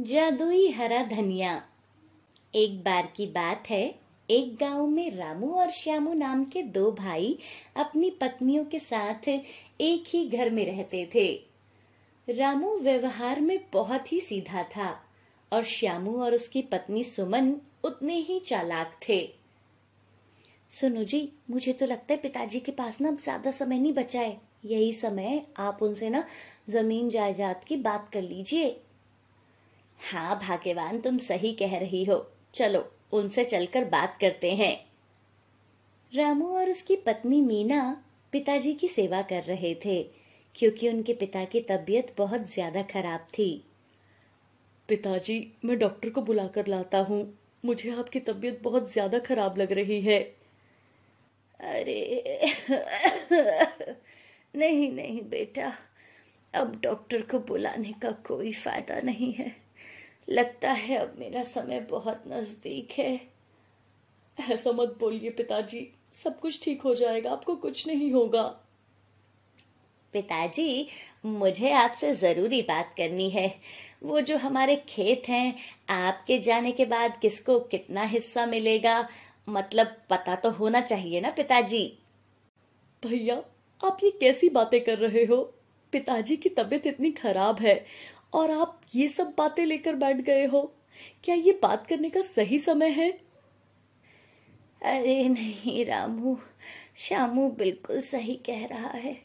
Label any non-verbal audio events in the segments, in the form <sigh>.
जादुई हरा धनिया एक बार की बात है एक गांव में रामू और श्यामू नाम के दो भाई अपनी पत्नियों के साथ एक ही घर में रहते थे रामू व्यवहार में बहुत ही सीधा था और श्यामू और उसकी पत्नी सुमन उतने ही चालाक थे सुनो जी मुझे तो लगता है पिताजी के पास ना अब ज्यादा समय नहीं बचा है यही समय आप उनसे ना जमीन जायदाद की बात कर लीजिए हाँ भाग्यवान तुम सही कह रही हो चलो उनसे चलकर बात करते हैं रामू और उसकी पत्नी मीना पिताजी की सेवा कर रहे थे क्योंकि उनके पिता की तबीयत बहुत ज्यादा खराब थी पिताजी मैं डॉक्टर को बुलाकर लाता हूँ मुझे आपकी तबीयत बहुत ज्यादा खराब लग रही है अरे नहीं नहीं बेटा अब डॉक्टर को बुलाने का कोई फायदा नहीं है लगता है अब मेरा समय बहुत नज़दीक है ऐसा मत बोलिए पिताजी सब कुछ ठीक हो जाएगा आपको कुछ नहीं होगा पिताजी मुझे आपसे ज़रूरी बात करनी है वो जो हमारे खेत हैं आपके जाने के बाद किसको कितना हिस्सा मिलेगा मतलब पता तो होना चाहिए ना पिताजी भैया आप ये कैसी बातें कर रहे हो पिताजी की तबीयत इतनी खराब है और आप ये सब बातें लेकर बैठ गए हो क्या ये बात करने का सही समय है अरे नहीं रामू श्यामू बिल्कुल सही कह रहा है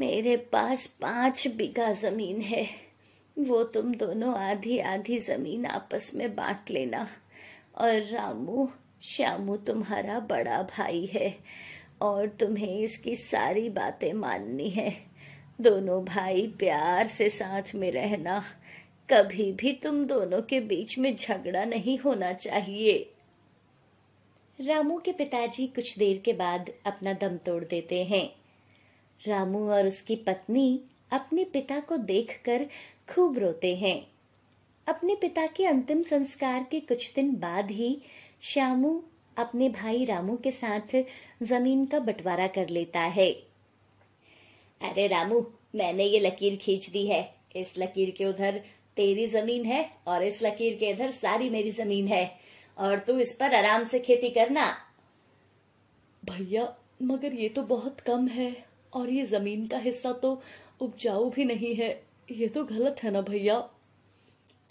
मेरे पास पांच बीघा जमीन है वो तुम दोनों आधी आधी जमीन आपस में बांट लेना और रामू श्यामू तुम्हारा बड़ा भाई है और तुम्हें इसकी सारी बातें माननी है दोनों भाई प्यार से साथ में रहना कभी भी तुम दोनों के बीच में झगड़ा नहीं होना चाहिए रामू के पिताजी कुछ देर के बाद अपना दम तोड़ देते हैं रामू और उसकी पत्नी अपने पिता को देखकर खूब रोते हैं अपने पिता के अंतिम संस्कार के कुछ दिन बाद ही श्यामू अपने भाई रामू के साथ जमीन का बंटवारा कर लेता है अरे रामू मैंने ये लकीर खींच दी है इस लकीर के उधर तेरी जमीन है और इस लकीर के इधर सारी मेरी जमीन है और तू इस पर आराम से खेती करना भैया मगर ये तो बहुत कम है और ये जमीन का हिस्सा तो उपजाऊ भी नहीं है ये तो गलत है ना भैया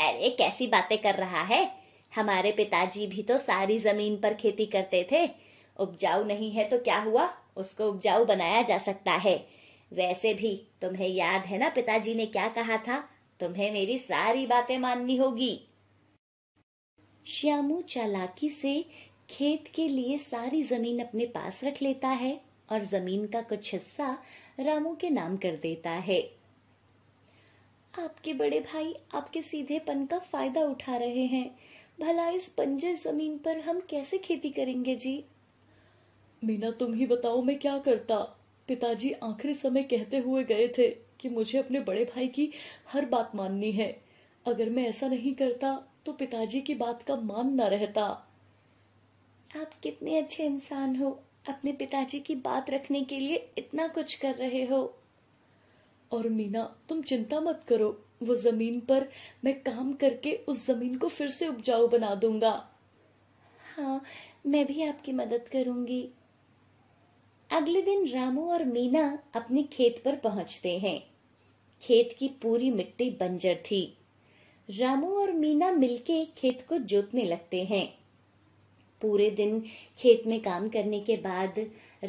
अरे कैसी बातें कर रहा है हमारे पिताजी भी तो सारी जमीन पर खेती करते थे उपजाऊ नहीं है तो क्या हुआ उसको उपजाऊ बनाया जा सकता है वैसे भी तुम्हें याद है ना पिताजी ने क्या कहा था तुम्हें मेरी सारी बातें माननी होगी श्यामू चालाकी से खेत के लिए सारी जमीन अपने पास रख लेता है और जमीन का कुछ हिस्सा रामू के नाम कर देता है आपके बड़े भाई आपके सीधेपन का फायदा उठा रहे हैं भला इस बंजर जमीन पर हम कैसे खेती करेंगे जी मीना तुम ही बताओ मैं क्या करता पिताजी आखिरी समय कहते हुए गए थे कि मुझे अपने बड़े भाई की हर बात माननी है अगर मैं ऐसा नहीं करता तो पिताजी की बात का मान ना रहता आप कितने अच्छे इंसान हो अपने पिताजी की बात रखने के लिए इतना कुछ कर रहे हो और मीना तुम चिंता मत करो वो जमीन पर मैं काम करके उस जमीन को फिर से उपजाऊ बना दूंगा हाँ मैं भी आपकी मदद करूंगी अगले दिन रामू और मीना अपने खेत पर पहुंचते हैं खेत की पूरी मिट्टी बंजर थी रामू और मीना मिलके खेत को जोतने लगते हैं पूरे दिन खेत में काम करने के बाद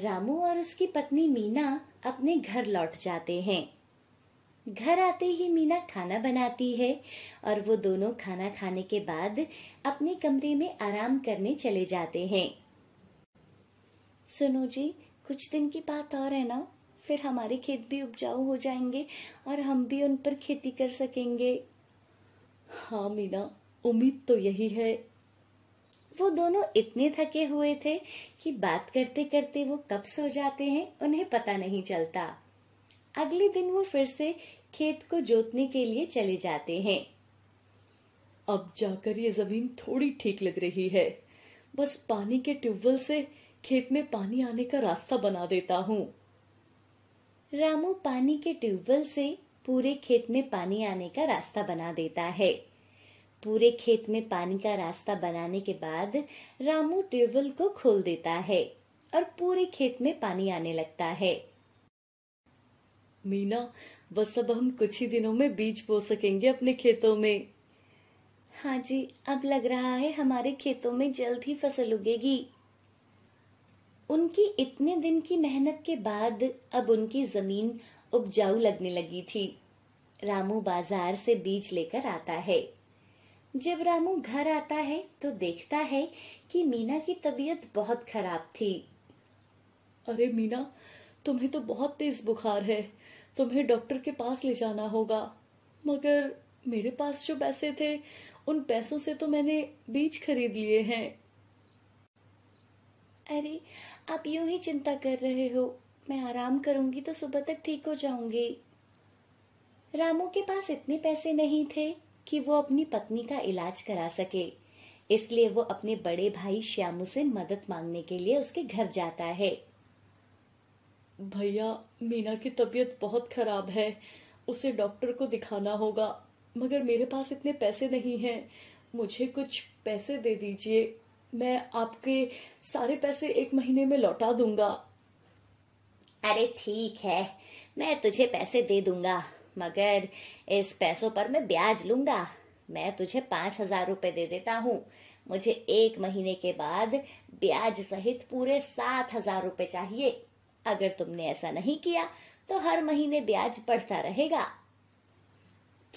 रामू और उसकी पत्नी मीना अपने घर लौट जाते हैं घर आते ही मीना खाना बनाती है और वो दोनों खाना खाने के बाद अपने कमरे में आराम करने चले जाते हैं सुनो जी कुछ दिन की बात और है ना फिर हमारे खेत भी उपजाऊ हो जाएंगे और हम भी उन पर खेती कर सकेंगे हाँ मीना उम्मीद तो यही है वो दोनों इतने थके हुए थे कि बात करते करते वो कब सो जाते हैं उन्हें पता नहीं चलता अगले दिन वो फिर से खेत को जोतने के लिए चले जाते हैं अब जाकर ये जमीन थोड़ी ठीक लग रही है बस पानी के ट्यूबवेल से खेत में पानी आने का रास्ता बना देता हूँ रामू पानी के ट्यूबवेल से पूरे खेत में पानी आने का रास्ता बना देता है पूरे खेत में पानी का रास्ता बनाने के बाद रामू ट्यूबवेल को खोल देता है और पूरे खेत में पानी आने लगता है मीना बस अब हम कुछ ही दिनों में बीज बो सकेंगे अपने खेतों में हाँ जी अब लग रहा है हमारे खेतों में जल्द ही फसल उगेगी उनकी इतने दिन की मेहनत के बाद अब उनकी जमीन उपजाऊ लगने लगी थी रामू बाजार से बीज लेकर आता है जब रामू घर आता है तो देखता है कि मीना की तबीयत बहुत खराब थी अरे मीना तुम्हें तो बहुत तेज बुखार है तुम्हें डॉक्टर के पास ले जाना होगा मगर मेरे पास जो पैसे थे उन पैसों से तो मैंने बीज खरीद लिए हैं अरे आप यूं ही चिंता कर रहे हो मैं आराम करूंगी तो सुबह तक ठीक हो जाऊंगी रामू के पास इतने पैसे नहीं थे कि वो अपनी पत्नी का इलाज करा सके इसलिए वो अपने बड़े भाई श्यामू से मदद मांगने के लिए उसके घर जाता है भैया मीना की तबीयत बहुत खराब है उसे डॉक्टर को दिखाना होगा मगर मेरे पास इतने पैसे नहीं हैं मुझे कुछ पैसे दे दीजिए मैं आपके सारे पैसे एक महीने में लौटा दूंगा अरे ठीक है मैं तुझे पैसे दे दूंगा मगर इस पैसों पर मैं ब्याज लूंगा मैं तुझे पांच हजार रूपए दे देता हूँ मुझे एक महीने के बाद ब्याज सहित पूरे सात हजार रूपए चाहिए अगर तुमने ऐसा नहीं किया तो हर महीने ब्याज बढ़ता रहेगा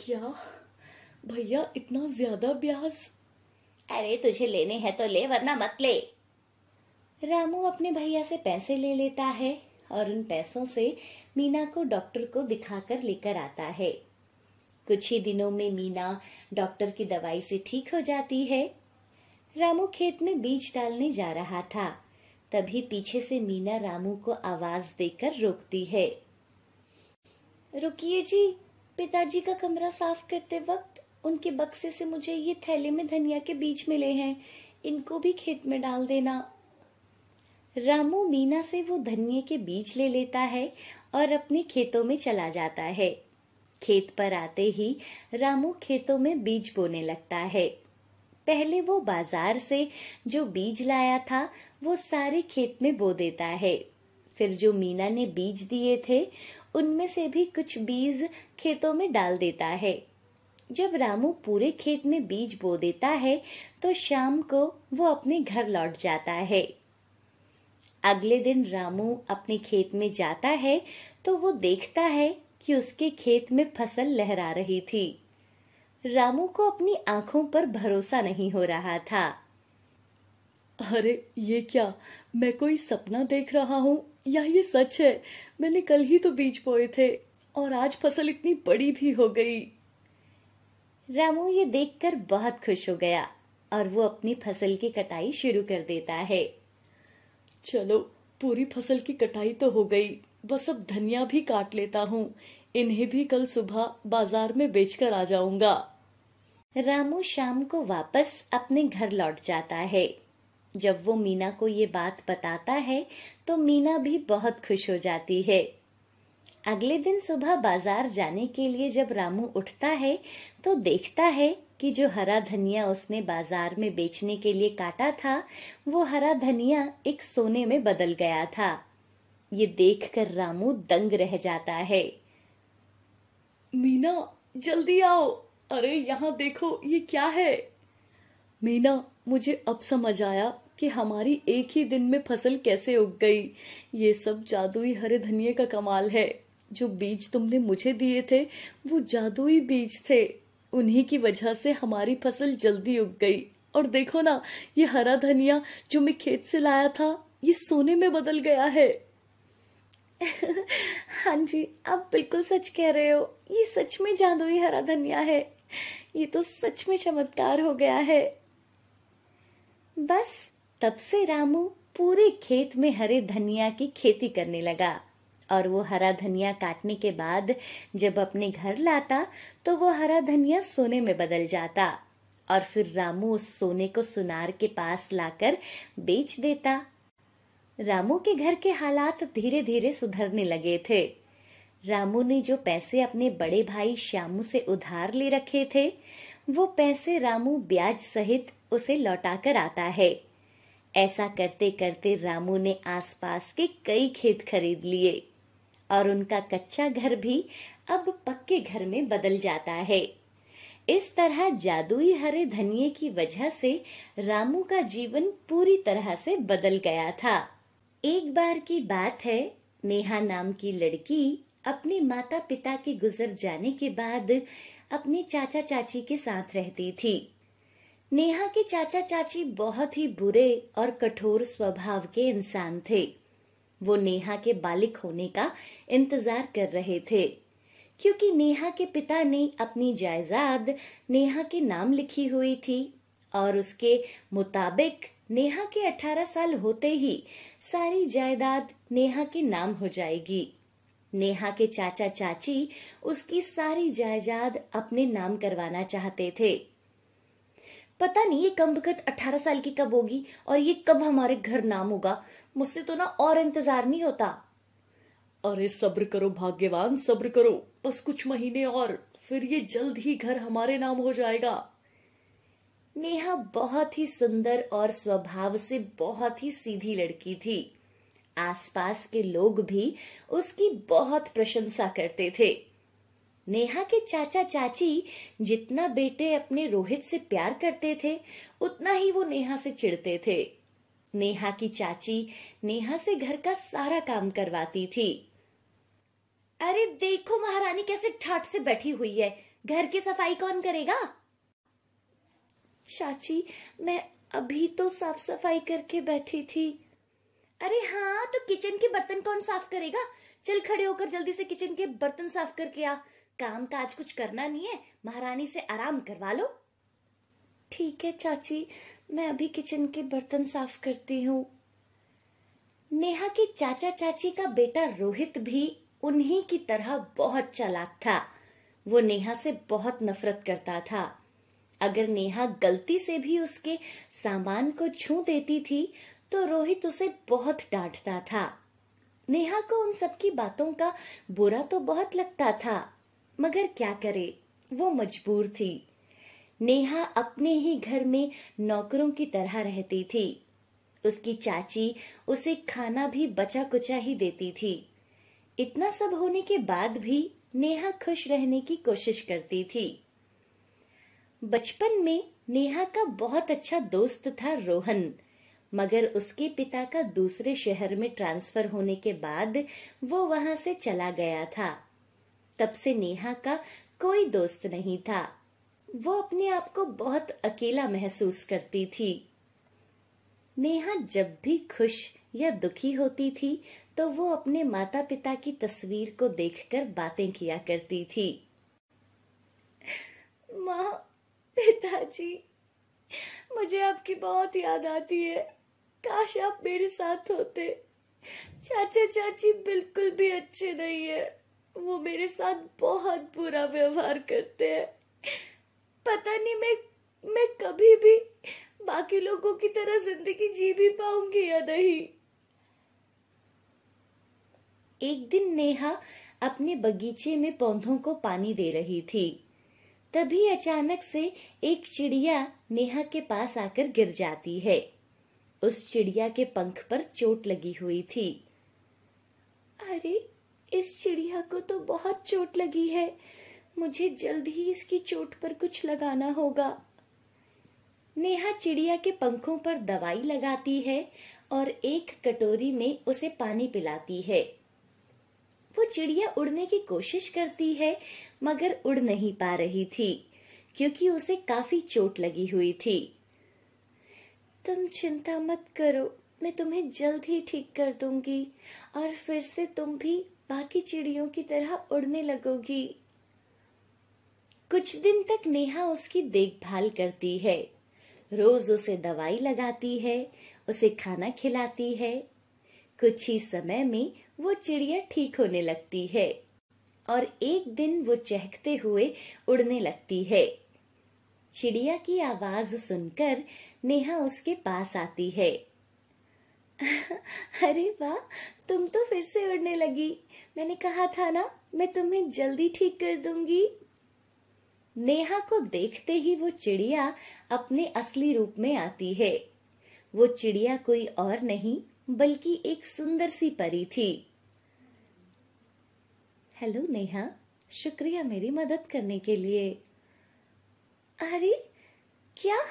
क्या भैया इतना ज्यादा ब्याज अरे तुझे लेने हैं तो ले वरना मत ले रामू अपने भैया से पैसे ले लेता है और उन पैसों से मीना को डॉक्टर को दिखाकर लेकर आता है कुछ ही दिनों में मीना डॉक्टर की दवाई से ठीक हो जाती है रामू खेत में बीज डालने जा रहा था तभी पीछे से मीना रामू को आवाज देकर रोकती है रुकिए जी पिताजी का कमरा साफ करते वक्त उनके बक्से से मुझे ये थैले में धनिया के बीज मिले हैं इनको भी खेत में डाल देना रामू मीना से वो धनिये के बीज ले लेता है और अपने खेतों में चला जाता है खेत पर आते ही रामू खेतों में बीज बोने लगता है पहले वो बाजार से जो बीज लाया था वो सारे खेत में बो देता है फिर जो मीना ने बीज दिए थे उनमें से भी कुछ बीज खेतों में डाल देता है जब रामू पूरे खेत में बीज बो देता है तो शाम को वो अपने घर लौट जाता है अगले दिन रामू अपने खेत में जाता है तो वो देखता है कि उसके खेत में फसल लहरा रही थी रामू को अपनी आंखों पर भरोसा नहीं हो रहा था अरे ये क्या मैं कोई सपना देख रहा हूँ या ये सच है मैंने कल ही तो बीज बोए थे और आज फसल इतनी बड़ी भी हो गई रामू ये देखकर बहुत खुश हो गया और वो अपनी फसल की कटाई शुरू कर देता है चलो पूरी फसल की कटाई तो हो गई बस अब धनिया भी काट लेता हूँ इन्हें भी कल सुबह बाजार में बेचकर आ जाऊंगा रामू शाम को वापस अपने घर लौट जाता है जब वो मीना को ये बात बताता है तो मीना भी बहुत खुश हो जाती है अगले दिन सुबह बाजार जाने के लिए जब रामू उठता है तो देखता है कि जो हरा धनिया उसने बाजार में बेचने के लिए काटा था वो हरा धनिया एक सोने में बदल गया था ये देखकर रामू दंग रह जाता है मीना जल्दी आओ अरे यहाँ देखो ये क्या है मीना मुझे अब समझ आया कि हमारी एक ही दिन में फसल कैसे उग गई ये सब जादुई हरे धनिया का कमाल है जो बीज तुमने मुझे दिए थे वो जादुई बीज थे उन्हीं की वजह से हमारी फसल जल्दी उग गई और देखो ना ये हरा धनिया जो मैं खेत से लाया था ये सोने में बदल गया है <laughs> हाँ जी आप बिल्कुल सच कह रहे हो ये सच में जादुई हरा धनिया है ये तो सच में चमत्कार हो गया है बस तब से रामू पूरे खेत में हरे धनिया की खेती करने लगा और वो हरा धनिया काटने के बाद जब अपने घर लाता तो वो हरा धनिया सोने में बदल जाता और फिर रामू उस सोने को सुनार के पास लाकर बेच देता रामू के घर के हालात धीरे धीरे सुधरने लगे थे रामू ने जो पैसे अपने बड़े भाई श्यामू से उधार ले रखे थे वो पैसे रामू ब्याज सहित उसे लौटाकर आता है ऐसा करते करते रामू ने आसपास के कई खेत खरीद लिए और उनका कच्चा घर भी अब पक्के घर में बदल जाता है इस तरह जादुई हरे धनिये की वजह से रामू का जीवन पूरी तरह से बदल गया था एक बार की बात है नेहा नाम की लड़की अपने माता पिता के गुजर जाने के बाद अपने चाचा चाची के साथ रहती थी नेहा के चाचा चाची बहुत ही बुरे और कठोर स्वभाव के इंसान थे वो नेहा के बालिक होने का इंतजार कर रहे थे क्योंकि नेहा के पिता ने अपनी जायदाद नेहा के नाम लिखी हुई थी और उसके मुताबिक नेहा के 18 साल होते ही सारी जायदाद नेहा के नाम हो जाएगी नेहा के चाचा चाची उसकी सारी जायदाद अपने नाम करवाना चाहते थे पता नहीं ये कम बखत अठारह साल की कब होगी और ये कब हमारे घर नाम होगा मुझसे तो ना और इंतजार नहीं होता अरे सब्र करो भाग्यवान सब्र करो बस कुछ महीने और फिर ये जल्द ही घर हमारे नाम हो जाएगा नेहा बहुत ही सुंदर और स्वभाव से बहुत ही सीधी लड़की थी आसपास के लोग भी उसकी बहुत प्रशंसा करते थे नेहा के चाचा चाची जितना बेटे अपने रोहित से प्यार करते थे उतना ही वो नेहा से चिढ़ते थे नेहा की चाची नेहा से घर का सारा काम करवाती थी अरे देखो महारानी कैसे ठाट से बैठी हुई है घर की सफाई कौन करेगा चाची मैं अभी तो साफ सफाई करके बैठी थी अरे हाँ तो किचन के बर्तन कौन साफ करेगा चल खड़े होकर जल्दी से किचन के बर्तन साफ करके आ काम काज कुछ करना नहीं है महारानी से आराम करवा लो ठीक है चाची मैं अभी किचन के बर्तन साफ करती हूँ नेहा के चाचा चाची का बेटा रोहित भी उन्हीं की तरह बहुत चालाक था वो नेहा से बहुत नफरत करता था अगर नेहा गलती से भी उसके सामान को छू देती थी तो रोहित उसे बहुत डांटता था नेहा को उन सबकी बातों का बुरा तो बहुत लगता था मगर क्या करे वो मजबूर थी नेहा अपने ही घर में नौकरों की तरह रहती थी उसकी चाची उसे खाना भी बचा कुचा ही देती थी इतना सब होने के बाद भी नेहा खुश रहने की कोशिश करती थी बचपन में नेहा का बहुत अच्छा दोस्त था रोहन मगर उसके पिता का दूसरे शहर में ट्रांसफर होने के बाद वो वहां से चला गया था तब से नेहा का कोई दोस्त नहीं था वो अपने आप को बहुत अकेला महसूस करती थी नेहा जब भी खुश या दुखी होती थी तो वो अपने माता पिता की तस्वीर को देखकर बातें किया करती थी माँ पिताजी मुझे आपकी बहुत याद आती है काश आप मेरे साथ होते चाचा चाची बिल्कुल भी अच्छे नहीं है वो मेरे साथ बहुत बुरा व्यवहार करते हैं पता नहीं मैं मैं कभी भी बाकी लोगों की तरह जिंदगी जी भी पाऊंगी या नहीं एक दिन नेहा अपने बगीचे में पौधों को पानी दे रही थी तभी अचानक से एक चिड़िया नेहा के पास आकर गिर जाती है उस चिड़िया के पंख पर चोट लगी हुई थी अरे इस चिड़िया को तो बहुत चोट लगी है मुझे जल्द ही इसकी चोट पर कुछ लगाना होगा नेहा चिड़िया के पंखों पर दवाई लगाती है और एक कटोरी में उसे पानी पिलाती है वो चिड़िया उड़ने की कोशिश करती है मगर उड़ नहीं पा रही थी क्योंकि उसे काफी चोट लगी हुई थी तुम चिंता मत करो मैं तुम्हें जल्द ही ठीक कर दूंगी और फिर से तुम भी बाकी चिड़ियों की तरह उड़ने लगोगी कुछ दिन तक नेहा उसकी देखभाल करती है रोज उसे दवाई लगाती है उसे खाना खिलाती है कुछ ही समय में वो चिड़िया ठीक होने लगती है और एक दिन वो चहकते हुए उड़ने लगती है चिड़िया की आवाज सुनकर नेहा उसके पास आती है <laughs> अरे वाह तुम तो फिर से उड़ने लगी मैंने कहा था ना मैं तुम्हें जल्दी ठीक कर दूंगी नेहा को देखते ही वो चिड़िया अपने असली रूप में आती है वो चिड़िया कोई और नहीं बल्कि एक सुंदर सी परी थी हेलो नेहा शुक्रिया मेरी मदद करने के लिए अरे क्या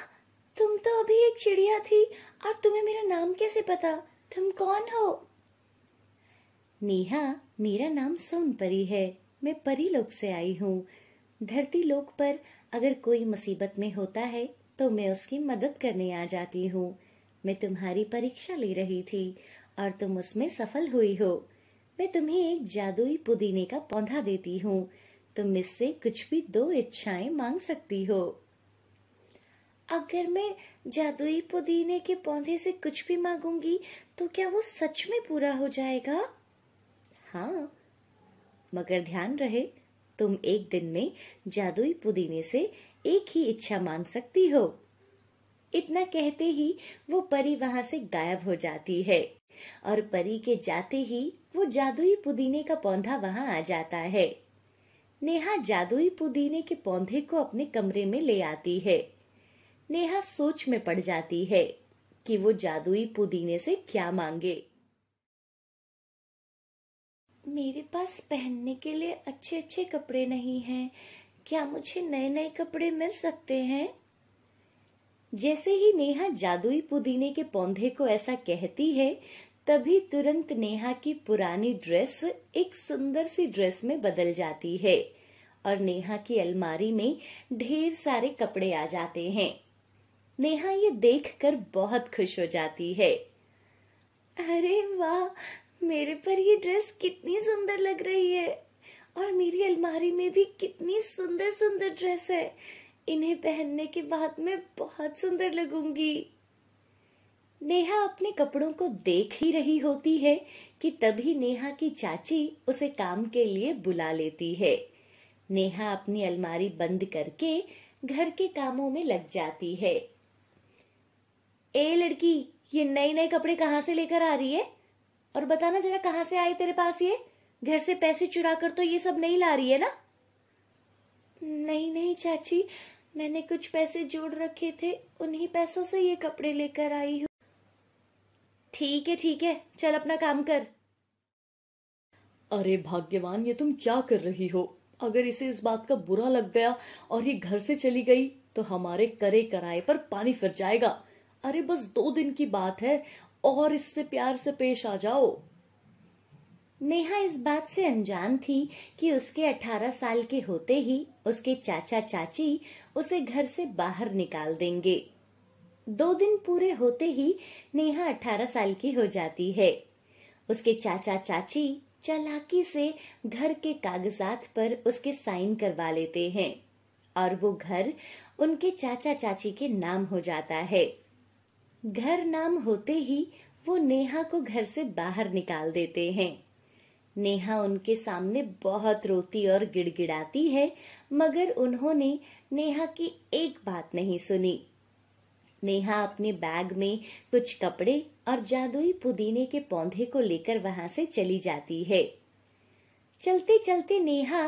तुम तो अभी एक चिड़िया थी और तुम्हें मेरा नाम कैसे पता तुम कौन हो नेहा मेरा नाम सोन परी है मैं परी लोग से आई हूँ धरती लोक पर अगर कोई मुसीबत में होता है तो मैं उसकी मदद करने आ जाती हूँ मैं तुम्हारी परीक्षा ले रही थी और तुम उसमें सफल हुई हो मैं तुम्हें एक जादुई पुदीने का पौधा देती हूँ तुम इससे कुछ भी दो इच्छाएं मांग सकती हो अगर मैं जादुई पुदीने के पौधे से कुछ भी मांगूंगी तो क्या वो सच में पूरा हो जाएगा हाँ मगर ध्यान रहे तुम एक दिन में जादुई पुदीने से एक ही इच्छा मांग सकती हो इतना कहते ही वो परी वहां से गायब हो जाती है और परी के जाते ही वो जादुई पुदीने का पौधा वहां आ जाता है नेहा जादुई पुदीने के पौधे को अपने कमरे में ले आती है नेहा सोच में पड़ जाती है कि वो जादुई पुदीने से क्या मांगे मेरे पास पहनने के लिए अच्छे अच्छे कपड़े नहीं हैं क्या मुझे नए नए कपड़े मिल सकते हैं जैसे ही नेहा जादुई पुदीने के पौधे को ऐसा कहती है तभी तुरंत नेहा की पुरानी ड्रेस एक सुंदर सी ड्रेस में बदल जाती है और नेहा की अलमारी में ढेर सारे कपड़े आ जाते हैं नेहा ये देखकर बहुत खुश हो जाती है अरे वाह मेरे पर ये ड्रेस कितनी सुंदर लग रही है और मेरी अलमारी में भी कितनी सुंदर सुंदर ड्रेस है इन्हें पहनने के बाद मैं बहुत सुंदर लगूंगी नेहा अपने कपड़ों को देख ही रही होती है कि तभी नेहा की चाची उसे काम के लिए बुला लेती है नेहा अपनी अलमारी बंद करके घर के कामों में लग जाती है ए लड़की ये नए नए कपड़े कहाँ से लेकर आ रही है और बताना जरा कहाँ से आई तेरे पास ये घर से पैसे चुरा कर तो ये सब नहीं ला रही है ना नहीं नहीं चाची मैंने कुछ पैसे जोड़ रखे थे उन्हीं पैसों से ये कपड़े लेकर आई हूँ ठीक है ठीक है चल अपना काम कर अरे भाग्यवान ये तुम क्या कर रही हो अगर इसे इस बात का बुरा लग गया और ये घर से चली गई तो हमारे करे कराए पर पानी फिर जाएगा अरे बस दो दिन की बात है और इससे प्यार से पेश आ जाओ नेहा इस बात से अनजान थी कि उसके 18 साल के होते ही उसके चाचा चाची उसे घर से बाहर निकाल देंगे दो दिन पूरे होते ही नेहा अठारह साल की हो जाती है उसके चाचा चाची चलाकी से घर के कागजात पर उसके साइन करवा लेते हैं और वो घर उनके चाचा चाची के नाम हो जाता है घर नाम होते ही वो नेहा को घर से बाहर निकाल देते हैं नेहा उनके सामने बहुत रोती और गिड़गिड़ाती है मगर उन्होंने नेहा की एक बात नहीं सुनी नेहा अपने बैग में कुछ कपड़े और जादुई पुदीने के पौधे को लेकर वहां से चली जाती है चलते चलते नेहा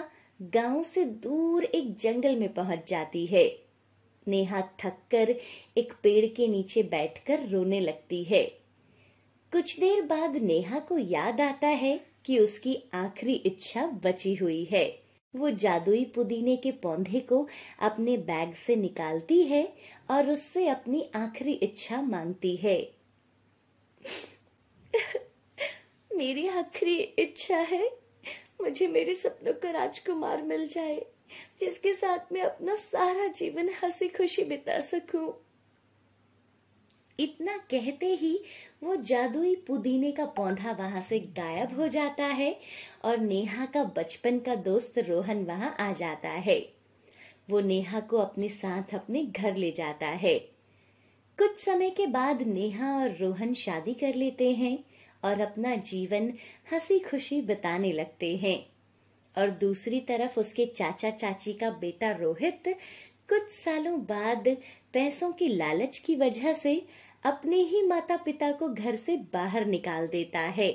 गांव से दूर एक जंगल में पहुंच जाती है नेहा थक कर एक पेड़ के नीचे बैठकर रोने लगती है कुछ देर बाद नेहा को याद आता है कि उसकी आखिरी इच्छा बची हुई है वो जादुई पुदीने के पौधे को अपने बैग से निकालती है और उससे अपनी आखिरी इच्छा मांगती है <laughs> मेरी आखिरी इच्छा है मुझे मेरे सपनों का राजकुमार मिल जाए जिसके साथ मैं अपना सारा जीवन हंसी खुशी बिता सकूं। इतना कहते ही वो जादुई पुदीने का पौधा वहां से गायब हो जाता है और नेहा का बचपन का दोस्त रोहन वहां आ जाता है वो नेहा को अपने साथ अपने घर ले जाता है कुछ समय के बाद नेहा और रोहन शादी कर लेते हैं और अपना जीवन हंसी खुशी बिताने लगते हैं और दूसरी तरफ उसके चाचा चाची का बेटा रोहित कुछ सालों बाद पैसों की लालच की वजह से अपने ही माता पिता को घर से बाहर निकाल देता है